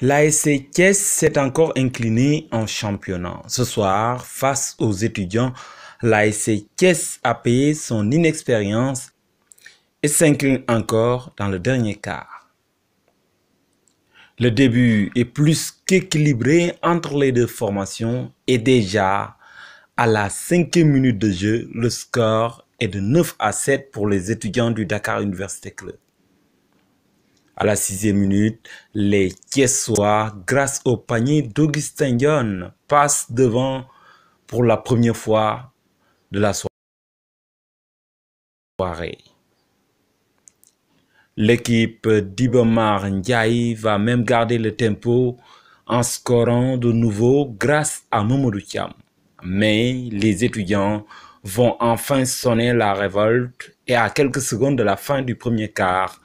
la Kess s'est encore incliné en championnat. Ce soir, face aux étudiants, l'ASC Kess a payé son inexpérience et s'incline encore dans le dernier quart. Le début est plus qu'équilibré entre les deux formations et déjà à la cinquième minute de jeu, le score est de 9 à 7 pour les étudiants du Dakar Université Club. À la sixième minute, les Thiessois, grâce au panier d'Augustin Yon, passent devant pour la première fois de la soirée. L'équipe d'Ibamar Ndiaye va même garder le tempo en scorant de nouveau grâce à Mamoudou Mais les étudiants vont enfin sonner la révolte et à quelques secondes de la fin du premier quart,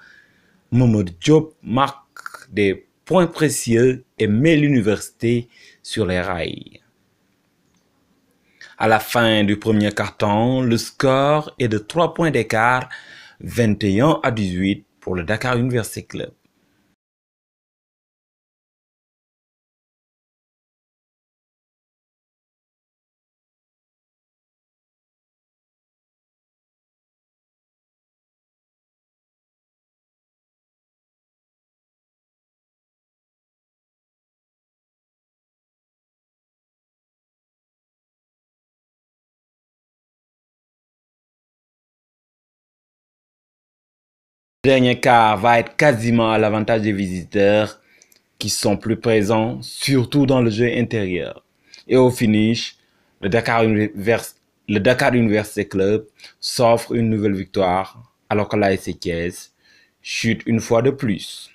Mohamed Diop marque des points précieux et met l'université sur les rails. À la fin du premier carton, le score est de 3 points d'écart, 21 à 18 pour le Dakar University Club. Le dernier quart va être quasiment à l'avantage des visiteurs qui sont plus présents, surtout dans le jeu intérieur. Et au finish, le Dakar, Université Club s'offre une nouvelle victoire alors que la SCS chute une fois de plus.